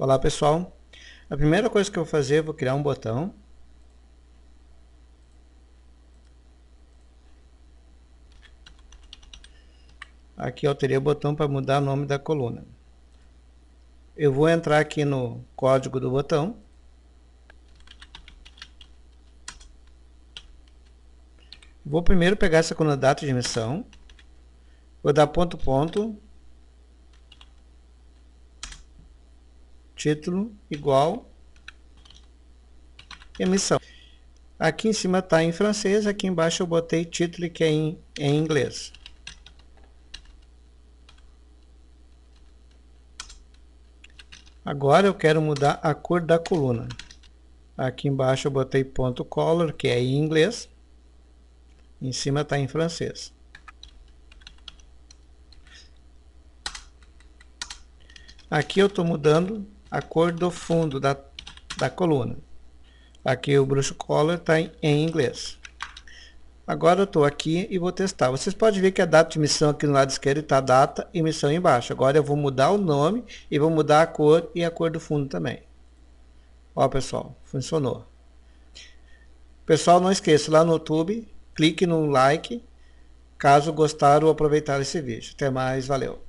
Olá pessoal, a primeira coisa que eu vou fazer, eu vou criar um botão aqui alterei o botão para mudar o nome da coluna. Eu vou entrar aqui no código do botão. Vou primeiro pegar essa coluna data de emissão. Vou dar ponto ponto título igual emissão. Aqui em cima está em francês, aqui embaixo eu botei título que é em, em inglês. Agora eu quero mudar a cor da coluna. Aqui embaixo eu botei ponto .color, que é em inglês. Em cima está em francês. Aqui eu estou mudando a cor do fundo da, da coluna. Aqui o bruxo color está em, em inglês. Agora eu estou aqui e vou testar. Vocês podem ver que a data de missão aqui no lado esquerdo está data e missão embaixo. Agora eu vou mudar o nome e vou mudar a cor e a cor do fundo também. Ó pessoal, funcionou. Pessoal, não esqueça, lá no YouTube, clique no like, caso gostaram ou aproveitar esse vídeo. Até mais, valeu.